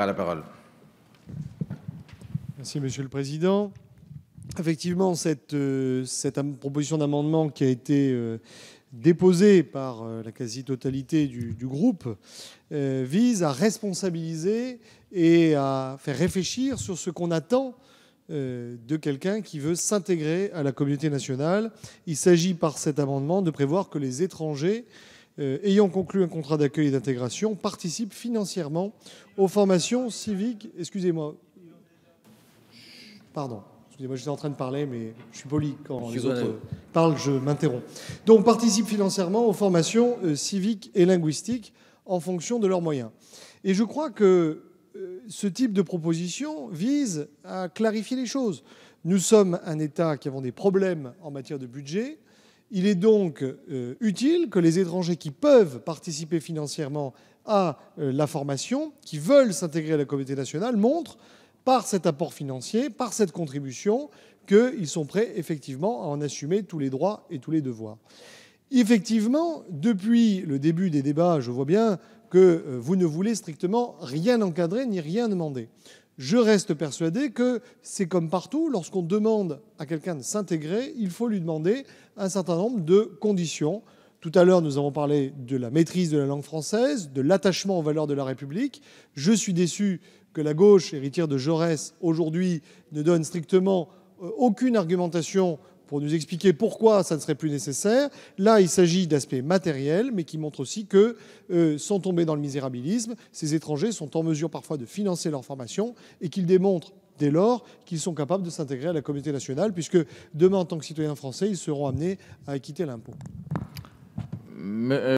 à la parole. Merci, Monsieur le Président. Effectivement, cette, euh, proposition d'amendement qui a été euh, déposée par euh, la quasi-totalité du, groupe vise à responsabiliser et à faire réfléchir sur ce qu'on attend de quelqu'un qui veut s'intégrer à la communauté nationale. Il s'agit par cet amendement de prévoir que les étrangers euh, ayant conclu un contrat d'accueil et d'intégration participent financièrement aux formations civiques. Excusez-moi. Pardon. Excusez-moi, j'étais en train de parler, mais je suis poli quand les autres parlent, je m'interromps. Donc, participent financièrement aux formations euh, civiques et linguistiques en fonction de leurs moyens. Et je crois que euh, ce type de proposition vise à clarifier les choses. Nous sommes un État qui avons des problèmes en matière de budget. Il est donc euh, utile que les étrangers qui peuvent participer financièrement à euh, la formation, qui veulent s'intégrer à la communauté nationale, montrent par cet apport financier, par cette contribution, qu'ils sont prêts effectivement à en assumer tous les droits et tous les devoirs. Effectivement, depuis le début des débats, je vois bien que euh, vous ne voulez strictement rien encadrer ni rien demander. Je reste persuadé que c'est comme partout, lorsqu'on demande à quelqu'un de s'intégrer, il faut lui demander un certain nombre de conditions. Tout à l'heure, nous avons parlé de la maîtrise de la langue française, de l'attachement aux valeurs de la République. Je suis déçu que la gauche, héritière de Jaurès, aujourd'hui, ne donne strictement euh, aucune argumentation pour nous expliquer pourquoi ça ne serait plus nécessaire. Là, il s'agit d'aspects matériels, mais qui montrent aussi que, euh, sans tomber dans le misérabilisme, ces étrangers sont en mesure parfois de financer leur formation et qu'ils démontrent dès lors qu'ils sont capables de s'intégrer à la communauté nationale, puisque demain, en tant que citoyens français, ils seront amenés à acquitter l'impôt. Euh,